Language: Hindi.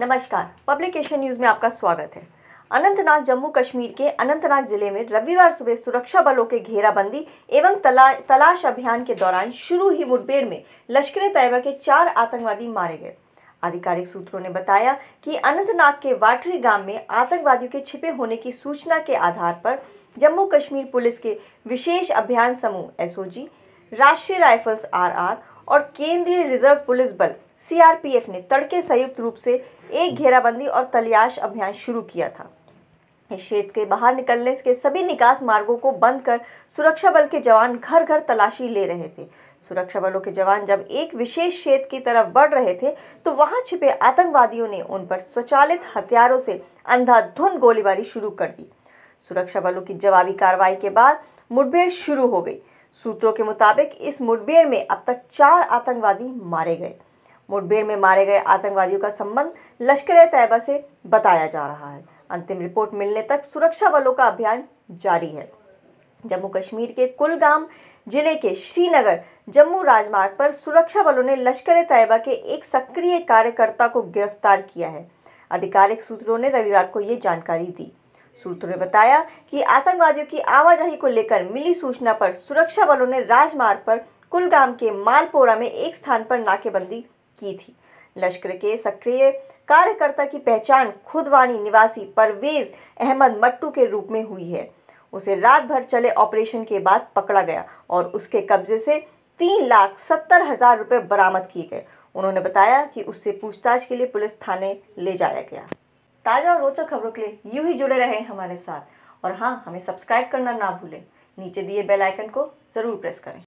नमस्कार पब्लिकेशन न्यूज़ में आपका स्वागत है अनंतनाग जम्मू कश्मीर के अनंतनाग जिले में रविवार सुबह सुरक्षा बलों के घेराबंदी एवं तला, तलाश अभियान के दौरान शुरू ही मुठभेड़ में लश्कर तैयबा के चार आतंकवादी मारे गए आधिकारिक सूत्रों ने बताया कि अनंतनाग के वाटरी गांव में आतंकवादियों के छिपे होने की सूचना के आधार पर जम्मू कश्मीर पुलिस के विशेष अभियान समूह एसओजी राष्ट्रीय राइफल्स आरआर और केंद्रीय रिजर्व पुलिस बल सीआरपीएफ ने तड़के संयुक्त रूप से एक घेराबंदी और तलाश अभियान शुरू किया था इस क्षेत्र के बाहर निकलने के सभी निकास मार्गों को बंद कर सुरक्षा बल के जवान घर घर तलाशी ले रहे थे सुरक्षा बलों के जवान जब एक विशेष क्षेत्र की तरफ बढ़ रहे थे तो वहां छिपे आतंकवादियों ने उन पर स्वचालित हथियारों से अंधाधुंध गोलीबारी शुरू कर दी सुरक्षा बलों की जवाबी कार्रवाई के बाद मुठभेड़ शुरू हो गई सूत्रों के मुताबिक इस मुठभेड़ में अब तक चार आतंकवादी मारे गए मुठभेड़ में मारे गए आतंकवादियों का संबंध लश्कर तैयबा से बताया जा रहा है अंतिम रिपोर्ट मिलने तक सुरक्षा बलों का अभियान जारी है जम्मू कश्मीर के कुलगाम जिले के श्रीनगर जम्मू राजमार्ग पर सुरक्षा बलों ने लश्कर तैयबा के एक सक्रिय कार्यकर्ता को गिरफ्तार किया है आधिकारिक सूत्रों ने रविवार को ये जानकारी दी सूत्रों ने बताया कि आतंकवादियों की आवाजाही को लेकर मिली सूचना पर सुरक्षा बलों ने राजमार्ग पर कुलगाम के मालपोरा में एक स्थान पर नाकेबंदी की थी लश्कर के सक्रिय कार्यकर्ता की पहचान खुदवानी निवासी परवेज अहमद मट्टू के रूप में हुई है उसे रात भर चले ऑपरेशन के बाद पकड़ा गया और उसके कब्जे से तीन लाख सत्तर हजार रुपये बरामद किए गए उन्होंने बताया कि उससे पूछताछ के लिए पुलिस थाने ले जाया गया ताज़ा और रोचक खबरों के लिए यूँ ही जुड़े रहें हमारे साथ और हाँ हमें सब्सक्राइब करना ना भूलें नीचे दिए बेल आइकन को ज़रूर प्रेस करें